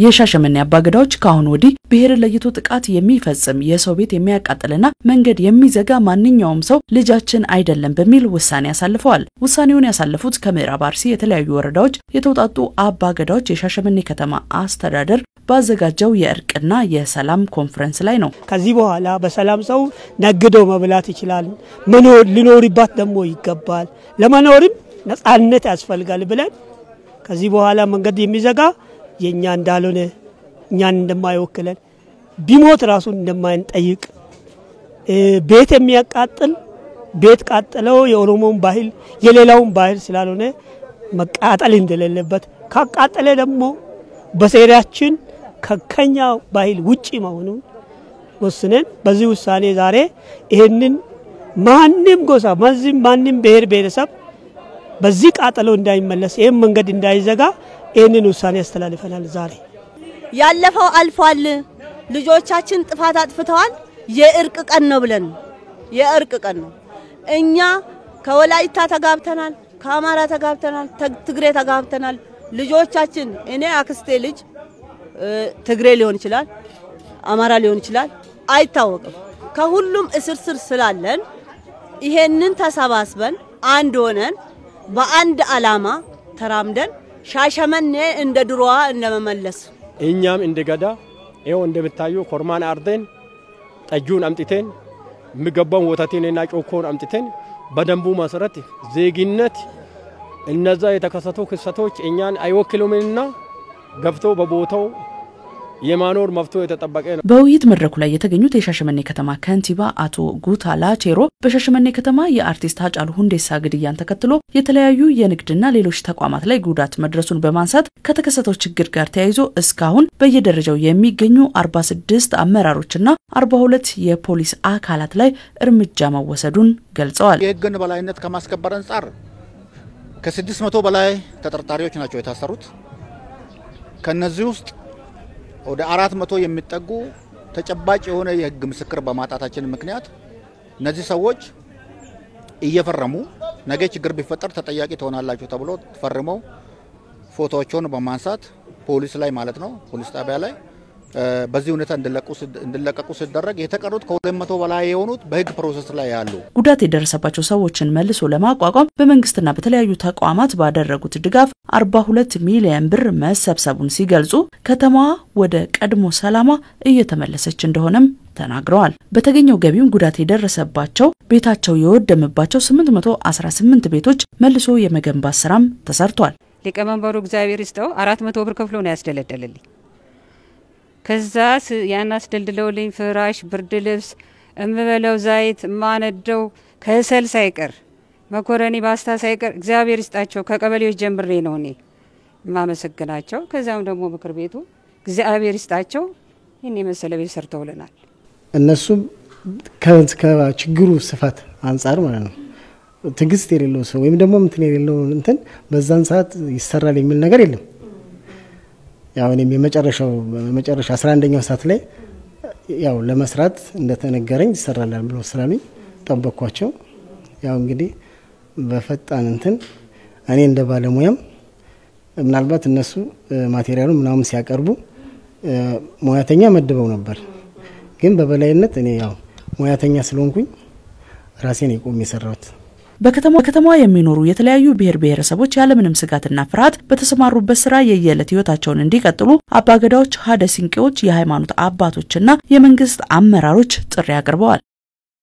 የሻሸመኔ አባገዳዎች ከአሁን ወዲህ ብሔርን ለይቶ ጥቃት የሚፈጽም የሰው ቤት የሚያቃጥልና መንገድ የሚዘጋ ማንኛውም ሰው ልጃችን አይደለም በሚል ውሳኔ አሳልፈዋል። ውሳኔውን ያሳለፉት ከምዕራብ አርሲ የተለያዩ ወረዳዎች የተውጣጡ አባገዳዎች የሻሸመኔ ከተማ አስተዳደር ባዘጋጀው የእርቅና የሰላም ኮንፈረንስ ላይ ነው። ከዚህ በኋላ በሰላም ሰው ነግዶ መብላት ይችላል። መኖር ሊኖርባት ደግሞ ይገባል። ለመኖርም ነጻነት ያስፈልጋል ብለን ከዚህ በኋላ መንገድ የሚዘጋ የእኛ እንዳልሆነ እኛን እንደማይወክለን ቢሞት ራሱን እንደማይንጠይቅ ቤት የሚያቃጥል ቤት ቃጥለው የኦሮሞን ባህል የሌላውን ባህል ስላልሆነ መቃጠል እንደሌለበት ካቃጠለ ደግሞ በሴሪያችን ከከኛ ባህል ውጪ መሆኑን ወስነን በዚህ ውሳኔ ዛሬ ይህንን ማንም ጎሳ ማንም ብሔር ብሔረሰብ በዚህ ቃጠሎ እንዳይመለስ ይህም መንገድ እንዳይዘጋ ይህንን ውሳኔ ያስተላልፈናል። ዛሬ ያለፈው አልፏል፣ ልጆቻችን ጥፋት አጥፍተዋል፣ የእርቅ ቀን ነው ብለን የእርቅ ቀን ነው። እኛ ከወላይታ ተጋብተናል፣ ከአማራ ተጋብተናል፣ ትግሬ ተጋብተናል። ልጆቻችን እኔ አክስቴ ልጅ ትግሬ ሊሆን ይችላል፣ አማራ ሊሆን ይችላል፣ አይታወቅም። ከሁሉም እስር ስር ስላለን ይሄንን ተሰባስበን አንድ ሆነን በአንድ አላማ ተራምደን ሻሸመኔ እንደ ድሮዋ እንደመመለስ እኛም እንደ ገዳ ይኸው እንደምታዩ ኮርማን አርደን ጠጁን አምጥተን የሚገባውን ወተቴንና ጮኮን አምጥተን በደንቡ መሰረት ዜግነት እነዛ የተከሰቱ ክስተቶች እኛን አይወክሉምና ገብቶ በቦታው የማኖር መብቶ የተጠበቀ ነው። በውይይት መድረኩ ላይ የተገኙት የሻሸመኔ ከተማ ከንቲባ አቶ ጉታላ ቼሮ በሻሸመኔ ከተማ የአርቲስት ሀጫሉ ሁንዴሳ ግድያን ተከትሎ የተለያዩ የንግድና ሌሎች ተቋማት ላይ ጉዳት መድረሱን በማንሳት ከተከሰተው ችግር ጋር ተያይዞ እስካሁን በየደረጃው የሚገኙ 46 አመራሮችና 42 የፖሊስ አካላት ላይ እርምጃ መወሰዱን ገልጸዋል። የህግን በላይነት ከማስከበር አንጻር ከ600 በላይ ተጠርጣሪዎች ናቸው የታሰሩት ከነዚህ ውስጥ ወደ አራት መቶ የሚጠጉ ተጨባጭ የሆነ የህግ ምስክር በማጣታችን ምክንያት እነዚህ ሰዎች እየፈረሙ ነገ ችግር ቢፈጠር ተጠያቂ ትሆናላችሁ ተብሎ ፈርመው ፎቶዎቸውን በማንሳት ፖሊስ ላይ ማለት ነው ፖሊስ ጣቢያ ላይ በዚህ ሁኔታ እንዲለቀቁ ሲደረግ የተቀሩት ከ መቶ በላይ የሆኑት በህግ ፕሮሰስ ላይ ያሉ ጉዳት የደረሰባቸው ሰዎችን መልሶ ለማቋቋም በመንግስትና በተለያዩ ተቋማት ባደረጉት ድጋፍ 42 ሚሊዮን ብር መሰብሰቡን ሲገልጹ ከተማዋ ወደ ቀድሞ ሰላሟ እየተመለሰች እንደሆነም ተናግረዋል። በተገኘው ገቢም ጉዳት የደረሰባቸው ቤታቸው የወደመባቸው 818 ቤቶች መልሶ የመገንባት ስራም ተሰርቷል። ሊቀመንበሩ እግዚአብሔር ይስጠው አራት መቶ ብር ከፍሎ ነው ያስደለደልልኝ ከዛ ያን አስደልድለውልኝ ፍራሽ፣ ብርድ ልብስ፣ እምበለው ዛይት እማነደው ከሰል ሳይቀር መኮረኒ፣ ባስታ ሳይቀር እግዚአብሔር ይስጣቸው። ከቀበሌዎች ጀምሬ ነው እኔ የማመሰግናቸው። ከዚያም ደግሞ ምክር ቤቱ እግዚአብሔር ይስጣቸው። ይህን የመሰለ ቤት ሰርተውልናል። እነሱም ከችግሩ ስፋት አንጻር ማለት ነው ትግስት የሌለው ሰው ወይም ደግሞ ምትን የሌለው እንትን በዛን ሰዓት ይሰራል የሚል ነገር የለም። ያው እኔም የመጨረሻው መጨረሻ 11ኛው ሰዓት ላይ ያው ለመስራት እንደተነገረኝ ይሰራላል ብሎ ስላሉኝ ጠበኳቸው። ያው እንግዲህ በፈጣን እንትን እኔ እንደ ባለሙያም ምናልባት እነሱ ማቴሪያሉ ምናምን ሲያቀርቡ ሙያተኛ መድበው ነበር፣ ግን በበላይነት እኔ ያው ሙያተኛ ስለሆንኩኝ ራሴን የቆም የሰራሁት በከተማዋ የሚኖሩ የተለያዩ ብሔር ብሔረሰቦች ያለምንም ስጋትና ፍርሃት በተሰማሩበት ስራ የየዕለት ህይወታቸውን እንዲቀጥሉ አባገዳዎች፣ ሀደ ሲንቄዎች፣ የሃይማኖት አባቶችና የመንግስት አመራሮች ጥሪ አቅርበዋል።